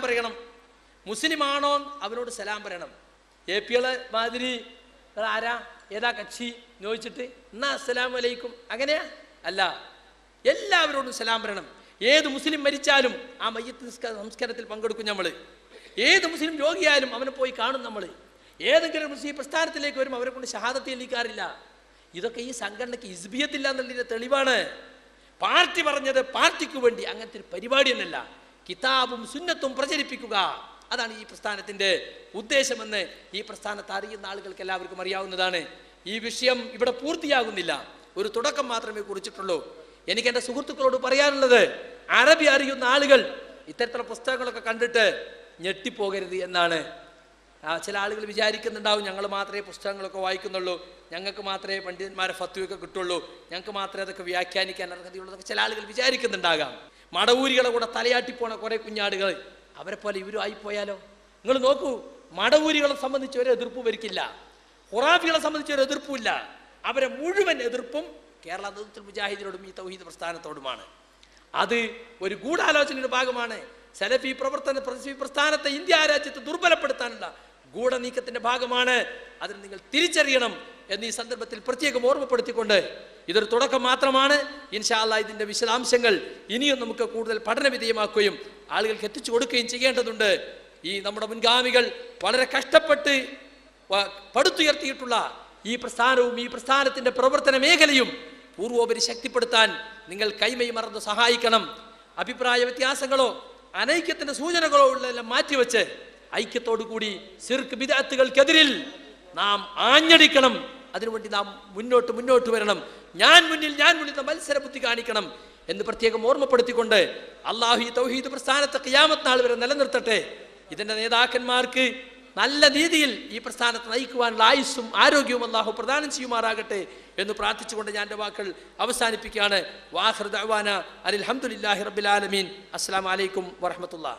പറയണം മുസ്ലിമാണോ അവരോട് സലാം പറയണം എ പി എള് മാതിരി ആരാ ഏതാ കക്ഷി ചോദിച്ചിട്ട് എന്നാ അസ്സലാം വലൈക്കും അങ്ങനെയാ അല്ല എല്ലാവരോടും സലാം പറയണം ഏത് മുസ്ലിം മരിച്ചാലും ആ മയ്യത്ത് സംസ്കാരത്തിൽ പങ്കെടുക്കും നമ്മൾ ഏത് മുസ്ലിം രോഗിയായാലും അവനെ പോയി കാണും നമ്മൾ ഏതെങ്കിലും മുസ്ലിം പ്രസ്ഥാനത്തിലേക്ക് വരും അവരെ കൊണ്ട് ഷഹാദത്ത് എല്ലിക്കാറില്ല ഇതൊക്കെ ഈ സംഘടനയ്ക്ക് ഇസ്ബിയത്തില്ല എന്നുള്ളതിൻ്റെ തെളിവാണ് പാർട്ടി പറഞ്ഞത് പാർട്ടിക്ക് വേണ്ടി അങ്ങനത്തെ ഒരു പരിപാടി തന്നെയല്ല കിതാബും സുന്നത്തും പ്രചരിപ്പിക്കുക അതാണ് ഈ പ്രസ്ഥാനത്തിൻ്റെ ഉദ്ദേശമെന്ന് ഈ പ്രസ്ഥാനത്ത് അറിയുന്ന ആളുകൾക്ക് എല്ലാവർക്കും അറിയാവുന്നതാണ് ഈ വിഷയം ഇവിടെ പൂർത്തിയാകുന്നില്ല ഒരു തുടക്കം മാത്രമേ കുറിച്ചിട്ടുള്ളൂ എനിക്ക് എൻ്റെ സുഹൃത്തുക്കളോട് പറയാനുള്ളത് അറബി അറിയുന്ന ആളുകൾ ഇത്തരത്തിലുള്ള പുസ്തകങ്ങളൊക്കെ കണ്ടിട്ട് ഞെട്ടിപ്പോകരുത് എന്നാണ് ചില ആളുകൾ വിചാരിക്കുന്നുണ്ടാവും ഞങ്ങൾ മാത്രമേ പുസ്തകങ്ങളൊക്കെ വായിക്കുന്നുള്ളൂ ഞങ്ങൾക്ക് മാത്രമേ പണ്ഡിതന്മാരെ ഫത്വയൊക്കെ കിട്ടുള്ളൂ ഞങ്ങൾക്ക് മാത്രമേ അതൊക്കെ വ്യാഖ്യാനിക്കാൻ അർഹതയുള്ളൂ ചില ആളുകൾ വിചാരിക്കുന്നുണ്ടാകാം മടവൂരികളെ കൂടെ തലയാട്ടി പോണ കുറേ കുഞ്ഞാടുകൾ അവരെ പോലെ ഇവരും ആയിപ്പോയാലോ നിങ്ങൾ നോക്കൂ മടവൂരികളെ സംബന്ധിച്ച് ഒരു എതിർപ്പ് വരിക്കില്ല ഖുറാഫികളെ സംബന്ധിച്ച് ഒരു എതിർപ്പുമില്ല അവരെ മുഴുവൻ എതിർപ്പും കേരള നേതൃത്വ മുജാഹിദിനോടും ഈ തൗഹീദ് പ്രസ്ഥാനത്തോടുമാണ് അത് ഒരു ഗൂഢാലോചനയുടെ ഭാഗമാണ് സലഫി പ്രവർത്തന പ്രസ്ഥാനത്തെ ഇന്ത്യ രാജ്യത്ത് ദുർബലപ്പെടുത്താനുള്ള ഗൂഢനീക്കത്തിന്റെ ഭാഗമാണ് അതിന് നിങ്ങൾ തിരിച്ചറിയണം എന്നീ സന്ദർഭത്തിൽ പ്രത്യേകം ഓർമ്മപ്പെടുത്തിക്കൊണ്ട് ഇതൊരു തുടക്കം മാത്രമാണ് ഇൻഷാല്ല ഇതിന്റെ വിശദാംശങ്ങൾ ഇനിയും നമുക്ക് കൂടുതൽ പഠനവിധേയമാക്കുകയും ആളുകൾക്ക് എത്തിച്ചു കൊടുക്കുകയും ചെയ്യേണ്ടതുണ്ട് ഈ നമ്മുടെ മുൻഗാമികൾ വളരെ കഷ്ടപ്പെട്ട് പടുത്തുയർത്തിയിട്ടുള്ള ഈ പ്രസ്ഥാനവും ഈ പ്രസ്ഥാനത്തിന്റെ പ്രവർത്തന മേഖലയും പൂർവോപരി ശക്തിപ്പെടുത്താൻ നിങ്ങൾ കൈമൈ മറന്ന് സഹായിക്കണം അഭിപ്രായ വ്യത്യാസങ്ങളോ അനൈക്യത്തിന്റെ സൂചനകളോ ഉള്ളതെല്ലാം മാറ്റിവെച്ച് ഐക്യത്തോടു കൂടി സിർക്ക് വിദഗ്ധകൾക്കെതിരിൽ നാം ആഞ്ഞടിക്കണം അതിനുവേണ്ടി നാം മുന്നോട്ട് മുന്നോട്ട് വരണം ഞാൻ മുന്നിൽ ഞാൻ മുന്നിൽ മത്സര ബുദ്ധി കാണിക്കണം എന്ന് പ്രത്യേകം ഓർമ്മപ്പെടുത്തിക്കൊണ്ട് അള്ളാഹു ഈ തൗഹീദ് പ്രസ്ഥാനത്തെ ക്യാമത്ത് നാൾ വരെ നിലനിർത്തട്ടെ ഇതിൻ്റെ നേതാക്കന്മാർക്ക് നല്ല രീതിയിൽ ഈ പ്രസ്ഥാനത്തെ നയിക്കുവാനുള്ള ആയുസ്സും ആരോഗ്യവും അള്ളാഹു പ്രദാനം ചെയ്യുമാറാകട്ടെ എന്ന് പ്രാർത്ഥിച്ചുകൊണ്ട് ഞാൻ എൻ്റെ വാക്കുകൾ അവസാനിപ്പിക്കുകയാണ് വാഹൃദ് അവാന അലി അസ്സാം വലൈക്കും വറഹമത്തുള്ള